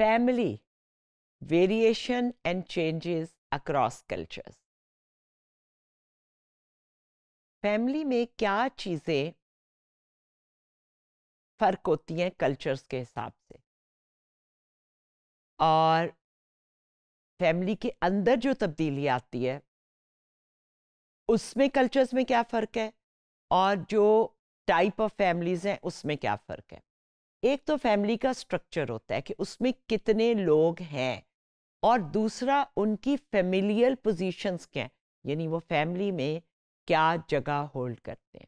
family, variation and changes across cultures. Family में क्या चीज़ें फ़र्क होती हैं कल्चर्स के हिसाब से और फैमिली के अंदर जो तब्दीली आती है उसमें कल्चर्स में क्या फ़र्क है और जो टाइप ऑफ फैमिलीज़ हैं उसमें क्या फ़र्क है एक तो फैमिली का स्ट्रक्चर होता है कि उसमें कितने लोग हैं और दूसरा उनकी फैमिलियल पोजीशंस क्या हैं यानी वो फैमिली में क्या जगह होल्ड करते हैं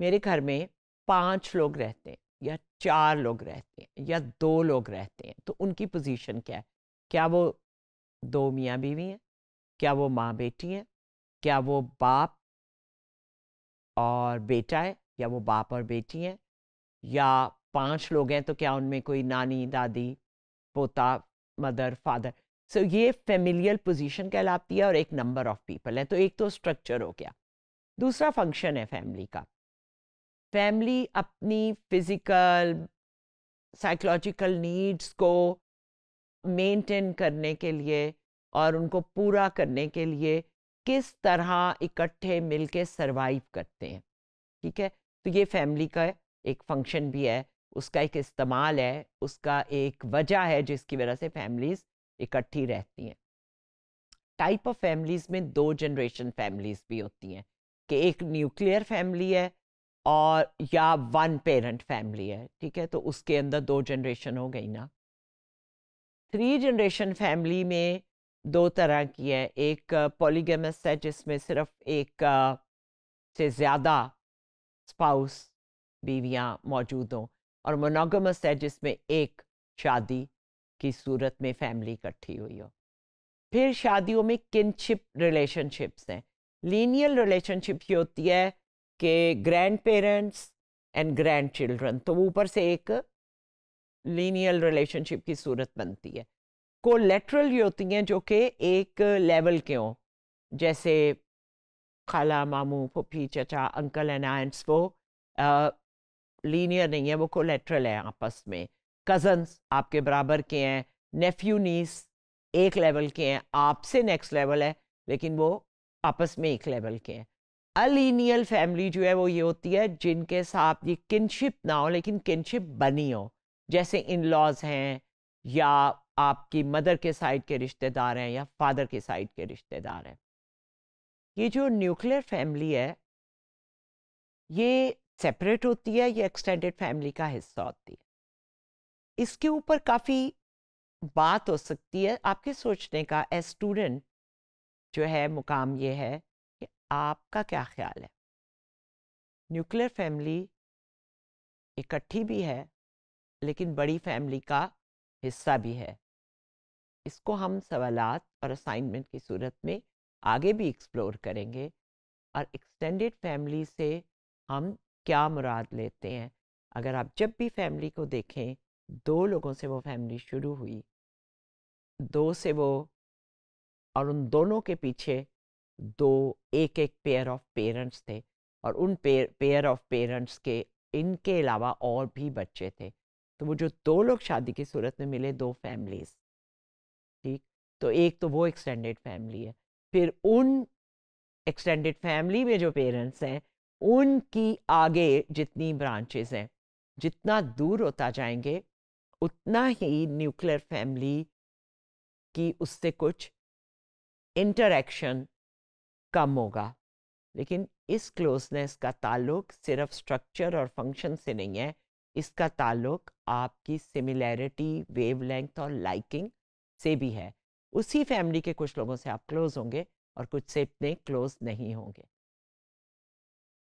मेरे घर में पांच लोग रहते हैं या चार लोग रहते हैं या दो लोग रहते हैं तो उनकी पोजीशन क्या है क्या वो दो मियाँ बीवी हैं क्या वो माँ बेटी हैं क्या वो बाप और बेटा है या वो बाप और बेटी हैं या पांच लोग हैं तो क्या उनमें कोई नानी दादी पोता मदर फादर सो ये फेमिलियल पोजीशन कहलाती है और एक नंबर ऑफ पीपल है तो एक तो स्ट्रक्चर हो गया दूसरा फंक्शन है फैमिली का फैमिली अपनी फिजिकल साइकोलॉजिकल नीड्स को मेंटेन करने के लिए और उनको पूरा करने के लिए किस तरह इकट्ठे मिलके सरवाइव करते हैं ठीक है तो ये फैमिली का एक फंक्शन भी है उसका एक इस्तेमाल है उसका एक वजह है जिसकी वजह से फैमिलीज़ इकट्ठी रहती हैं टाइप ऑफ फैमिलीज़ में दो जनरेशन फैमिलीज़ भी होती हैं कि एक न्यूक्लियर फैमिली है और या वन पेरेंट फैमिली है ठीक है तो उसके अंदर दो जनरेशन हो गई ना थ्री जनरेशन फैमिली में दो तरह की है एक पॉलीगेमस है जिसमें सिर्फ एक से ज़्यादा स्पाउस बीवियाँ मौजूद हों और मोनोगमस है जिसमें एक शादी की सूरत में फैमिली इकट्ठी हुई हो फिर शादियों में किनशिप रिलेशनशिप्स हैं लीनियल रिलेशनशिप ये होती है कि grandparents and grandchildren तो ऊपर से एक लीनियल रिलेशनशिप की सूरत बनती है को लेटरल ये होती हैं जो कि एक लेवल के हों जैसे खाला मामू फूफी चचा अंकल एंड आंट्स वो लीनियर नहीं है वो कोलेट्रल है आपस में कजन्स आपके बराबर के हैं नेफ्यू नीस एक लेवल के हैं आपसे नेक्स्ट लेवल है लेकिन वो आपस में एक लेवल के हैं अलिनियल फैमिली जो है वो ये होती है जिनके साथ ये किनशिप ना हो लेकिन किनशिप बनी हो जैसे इन लॉज हैं या आपकी मदर के साइड के रिश्तेदार हैं या फादर के साइड के रिश्तेदार हैं ये जो न्यूक्लियर फैमिली है ये सेपरेट होती है या एक्सटेंडेड फैमिली का हिस्सा होती है इसके ऊपर काफ़ी बात हो सकती है आपके सोचने का एज स्टूडेंट जो है मुकाम ये है कि आपका क्या ख्याल है न्यूक्लियर फैमिली इकट्ठी भी है लेकिन बड़ी फैमिली का हिस्सा भी है इसको हम सवालत और असाइनमेंट की सूरत में आगे भी एक्सप्लोर करेंगे और एक्सटेंडेड फैमिली से हम क्या मुराद लेते हैं अगर आप जब भी फैमिली को देखें दो लोगों से वो फैमिली शुरू हुई दो से वो और उन दोनों के पीछे दो एक एक पेयर ऑफ पेरेंट्स थे और उन पेयर पेयर ऑफ पेरेंट्स के इनके अलावा और भी बच्चे थे तो वो जो दो लोग शादी की सूरत में मिले दो फैमिलीज ठीक तो एक तो वो एक्सटेंडेड फैमिली है फिर उन एक्सटेंडेड फैमिली में जो पेरेंट्स हैं उनकी आगे जितनी ब्रांचेस हैं जितना दूर होता जाएंगे उतना ही न्यूक्लियर फैमिली की उससे कुछ इंटरेक्शन कम होगा लेकिन इस क्लोजनेस का ताल्लुक सिर्फ स्ट्रक्चर और फंक्शन से नहीं है इसका ताल्लुक आपकी सिमिलैरिटी वेवलेंथ और लाइकिंग से भी है उसी फैमिली के कुछ लोगों से आप क्लोज होंगे और कुछ से इतने क्लोज नहीं होंगे